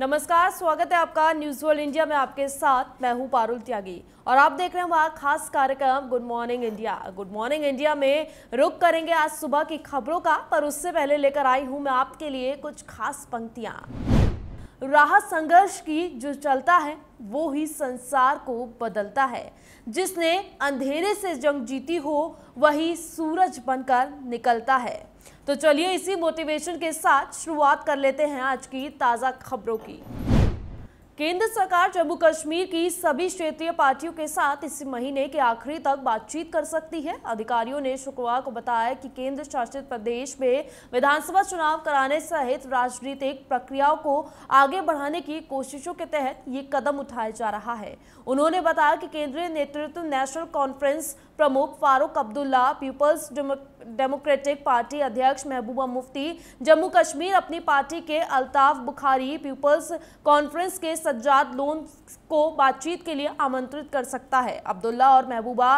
नमस्कार स्वागत है आपका न्यूज वर्ल्ड इंडिया में आपके साथ मैं हूं पारुल त्यागी और आप देख रहे हैं हमारा खास कार्यक्रम good morning India good morning India में रुक करेंगे आज सुबह की खबरों का पर उससे पहले लेकर आई हूं मैं आपके लिए कुछ खास पंक्तियां राहत संघर्ष की जो चलता है वो ही संसार को बदलता है जिसने अंधेरे से जंग जीती हो वही सूरज बनकर निकलता है तो चलिए इसी मोटिवेशन के साथ शुरुआत कर लेते हैं आज की ताज़ा खबरों की केंद्र सरकार जम्मू कश्मीर की सभी क्षेत्रीय पार्टियों के साथ इस महीने के आखिरी तक बातचीत कर सकती है अधिकारियों ने शुक्रवार को बताया कि केंद्र शासित प्रदेश में विधानसभा चुनाव कराने सहित राजनीतिक प्रक्रियाओं को आगे बढ़ाने की कोशिशों के तहत ये कदम उठाया जा रहा है उन्होंने बताया कि केंद्रीय नेतृत्व नेशनल कॉन्फ्रेंस प्रमुख Farooq Abdullah People's Democratic Party अध्यक्ष महबूबा मुफ्ती जम्मू कश्मीर अपनी पार्टी के अल्ताफ बुखारी पीपल्स कॉन्फ्रेंस के सज्जाद लोन को बातचीत के लिए आमंत्रित कर सकता है अब्दुल्ला और महबूबा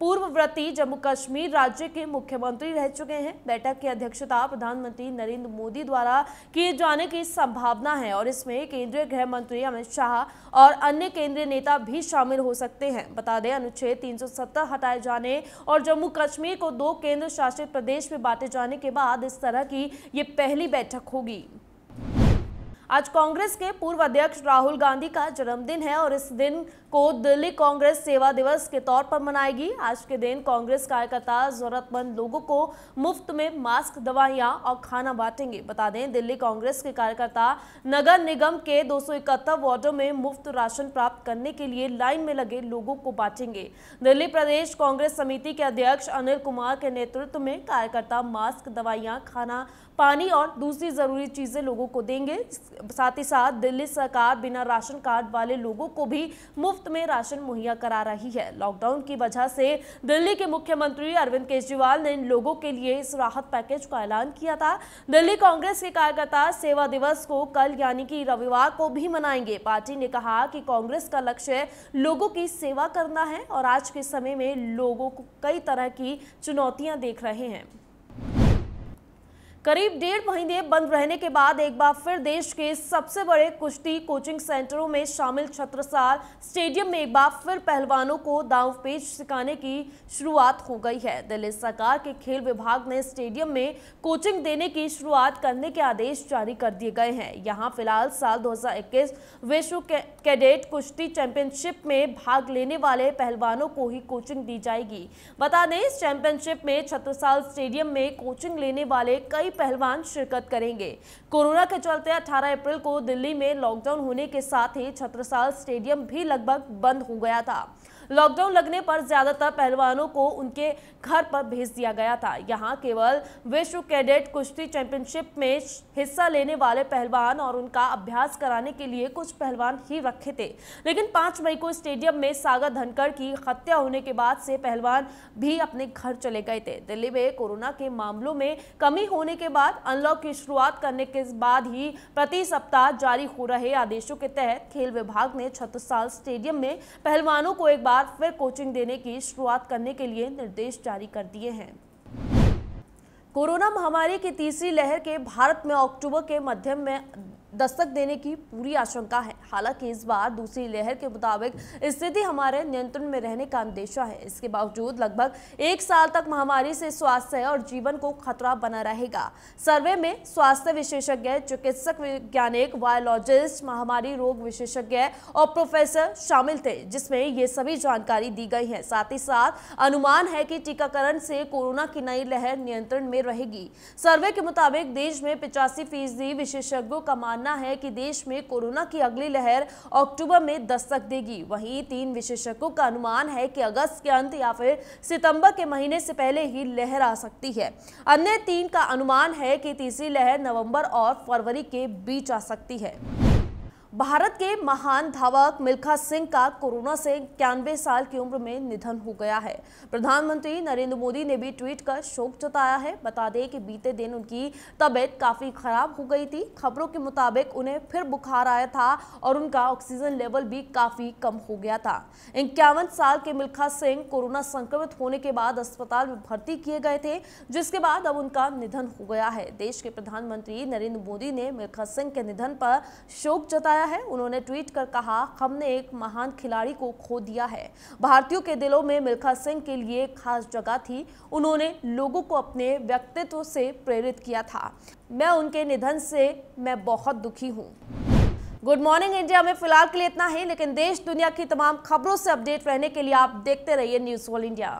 पूर्वव्रती जम्मू कश्मीर राज्य के मुख्यमंत्री रह चुके हैं बैठक की अध्यक्षता प्रधानमंत्री नरेंद्र मोदी द्वारा किए जाने की संभावना है और इसमें केंद्रीय गृह मंत्री अमित शाह और अन्य केंद्रीय नेता भी शामिल हो सकते हैं बता दें अनुच्छेद 370 हटाए जाने और जम्मू कश्मीर को दो केंद्र शासित प्रदेश में बांटे जाने के बाद इस तरह की ये पहली बैठक होगी आज कांग्रेस के पूर्व अध्यक्ष राहुल गांधी का जन्मदिन है और इस दिन को दिल्ली कांग्रेस सेवा दिवस के तौर पर मनाएगी आज के दिन कांग्रेस कार्यकर्ता जरूरतमंद लोगों को मुफ्त में मास्क दवाइयां और खाना बांटेंगे बता दें दिल्ली कांग्रेस के कार्यकर्ता नगर निगम के दो सौ में मुफ्त राशन प्राप्त करने के लिए लाइन में लगे लोगों को बांटेंगे दिल्ली प्रदेश कांग्रेस समिति के अध्यक्ष अनिल कुमार के नेतृत्व में कार्यकर्ता मास्क दवाइयां खाना पानी और दूसरी जरूरी चीजें लोगों को देंगे साथ ही साथ दिल्ली सरकार बिना राशन कार्ड वाले लोगों को भी मुफ्त में राशन मुहैया करा रही है लॉकडाउन की वजह से दिल्ली के मुख्यमंत्री अरविंद केजरीवाल ने इन लोगों के लिए इस राहत पैकेज का ऐलान किया था दिल्ली कांग्रेस के कार्यकर्ता सेवा दिवस को कल यानी कि रविवार को भी मनाएंगे पार्टी ने कहा कि कांग्रेस का लक्ष्य लोगों की सेवा करना है और आज के समय में लोगों को कई तरह की चुनौतियां देख रहे हैं करीब डेढ़ महीने बंद रहने के बाद एक बार फिर देश के सबसे बड़े कुश्ती कोचिंग सेंटरों में शामिल छत्रसाल स्टेडियम में एक बार फिर पहलवानों को दाव पेच सिखाने की शुरुआत हो गई है दिल्ली सरकार के खेल विभाग ने स्टेडियम में कोचिंग देने की शुरुआत करने के आदेश जारी कर दिए गए हैं यहाँ फिलहाल साल 2021 विश्व कैडेट के, कुश्ती चैंपियनशिप में भाग लेने वाले पहलवानों को ही कोचिंग दी जाएगी बता दें इस चैंपियनशिप में छत्रसाल स्टेडियम में कोचिंग लेने वाले कई पहलवान शिरकत करेंगे कोरोना के चलते 18 अप्रैल को दिल्ली में लॉकडाउन होने के साथ ही छत्रसाल स्टेडियम भी लगभग बंद हो गया था लॉकडाउन लगने पर ज्यादातर पहलवानों को उनके घर पर भेज दिया गया था यहाँ केवल विश्व कैडेट कुश्ती चैंपियनशिप में हिस्सा लेने वाले पहलवान और उनका अभ्यास कराने के लिए कुछ पहलवान ही रखे थे लेकिन पांच मई को स्टेडियम में सागर धनखड़ की हत्या होने के बाद से पहलवान भी अपने घर चले गए थे दिल्ली में कोरोना के मामलों में कमी होने के बाद अनलॉक की शुरुआत करने के बाद ही प्रति सप्ताह जारी हो रहे आदेशों के तहत खेल विभाग ने छत्तीस साल स्टेडियम में पहलवानों को एक बार बाद फिर कोचिंग देने की शुरुआत करने के लिए निर्देश जारी कर दिए हैं कोरोना महामारी की तीसरी लहर के भारत में अक्टूबर के मध्यम में दस्तक देने की पूरी आशंका है हालांकि इस बार दूसरी लहर के मुताबिक स्थिति हमारे नियंत्रण में रहने का अंदेशा है इसके बावजूद लगभग एक साल तक महामारी से स्वास्थ्य और जीवन को खतरा बना रहेगा सर्वे में स्वास्थ्य विशेषज्ञ चिकित्सक वैज्ञानिक वायोलॉजिस्ट महामारी रोग विशेषज्ञ और प्रोफेसर शामिल थे जिसमें ये सभी जानकारी दी गई है साथ ही साथ अनुमान है कि टीकाकरण से कोरोना की नई लहर नियंत्रण में रहेगी सर्वे के मुताबिक देश में पिचासी फीसदी विशेषज्ञों का मान मानना है कि देश में कोरोना की अगली लहर अक्टूबर में दस्तक देगी वहीं तीन विशेषज्ञों का अनुमान है कि अगस्त के अंत या फिर सितंबर के महीने से पहले ही लहर आ सकती है अन्य तीन का अनुमान है कि तीसरी लहर नवंबर और फरवरी के बीच आ सकती है भारत के महान धावक मिल्खा सिंह का कोरोना से इक्यानवे साल की उम्र में निधन हो गया है प्रधानमंत्री नरेंद्र मोदी ने भी ट्वीट कर शोक जताया है बता दें कि बीते दिन उनकी तबीयत काफ़ी खराब हो गई थी खबरों के मुताबिक उन्हें फिर बुखार आया था और उनका ऑक्सीजन लेवल भी काफ़ी कम हो गया था इक्यावन साल के मिल्खा सिंह कोरोना संक्रमित होने के बाद अस्पताल में भर्ती किए गए थे जिसके बाद अब उनका निधन हो गया है देश के प्रधानमंत्री नरेंद्र मोदी ने मिल्खा सिंह के निधन पर शोक जताया बताया है उन्होंने ट्वीट कर कहा हमने एक महान खिलाड़ी को खो दिया है भारतीयों के दिलों में मिल्खा सिंह के लिए खास जगह थी उन्होंने लोगों को अपने व्यक्तित्व से प्रेरित किया था मैं उनके निधन से मैं बहुत दुखी हूँ गुड मॉर्निंग इंडिया में फिलहाल के लिए इतना ही लेकिन देश दुनिया की तमाम खबरों से अपडेट रहने के लिए आप देखते रहिए न्यूज़ ऑल इंडिया